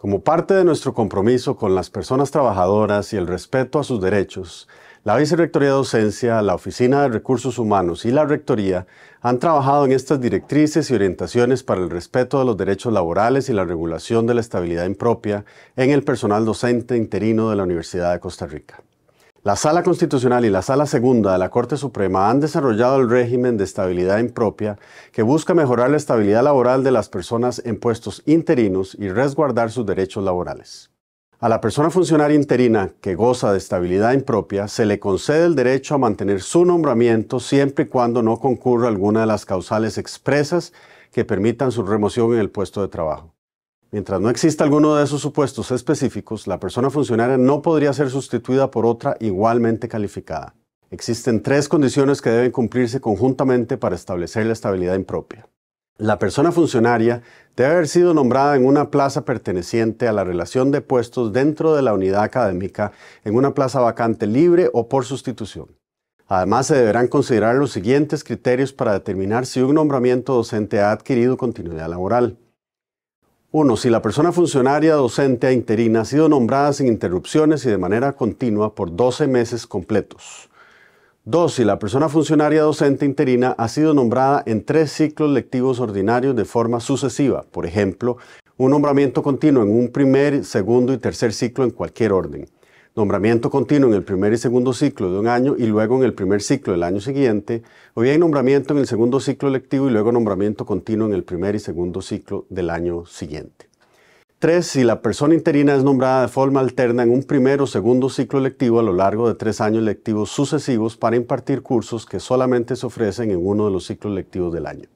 Como parte de nuestro compromiso con las personas trabajadoras y el respeto a sus derechos, la Vicerrectoría de Docencia, la Oficina de Recursos Humanos y la Rectoría han trabajado en estas directrices y orientaciones para el respeto de los derechos laborales y la regulación de la estabilidad impropia en el personal docente interino de la Universidad de Costa Rica. La Sala Constitucional y la Sala Segunda de la Corte Suprema han desarrollado el régimen de estabilidad impropia que busca mejorar la estabilidad laboral de las personas en puestos interinos y resguardar sus derechos laborales. A la persona funcionaria interina que goza de estabilidad impropia se le concede el derecho a mantener su nombramiento siempre y cuando no concurra alguna de las causales expresas que permitan su remoción en el puesto de trabajo. Mientras no exista alguno de esos supuestos específicos, la persona funcionaria no podría ser sustituida por otra igualmente calificada. Existen tres condiciones que deben cumplirse conjuntamente para establecer la estabilidad impropia. La persona funcionaria debe haber sido nombrada en una plaza perteneciente a la relación de puestos dentro de la unidad académica, en una plaza vacante libre o por sustitución. Además, se deberán considerar los siguientes criterios para determinar si un nombramiento docente ha adquirido continuidad laboral. 1. Si la persona funcionaria docente a interina ha sido nombrada sin interrupciones y de manera continua por 12 meses completos. 2. Si la persona funcionaria docente interina ha sido nombrada en tres ciclos lectivos ordinarios de forma sucesiva, por ejemplo, un nombramiento continuo en un primer, segundo y tercer ciclo en cualquier orden nombramiento continuo en el primer y segundo ciclo de un año y luego en el primer ciclo del año siguiente, o bien nombramiento en el segundo ciclo electivo y luego nombramiento continuo en el primer y segundo ciclo del año siguiente. 3. Si la persona interina es nombrada de forma alterna en un primer o segundo ciclo electivo a lo largo de tres años lectivos sucesivos para impartir cursos que solamente se ofrecen en uno de los ciclos lectivos del año.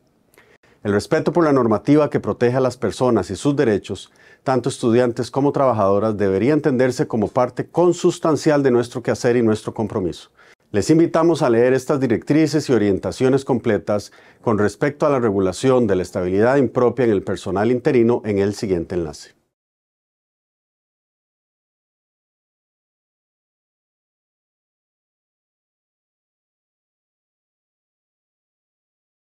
El respeto por la normativa que protege a las personas y sus derechos, tanto estudiantes como trabajadoras, debería entenderse como parte consustancial de nuestro quehacer y nuestro compromiso. Les invitamos a leer estas directrices y orientaciones completas con respecto a la regulación de la estabilidad impropia en el personal interino en el siguiente enlace.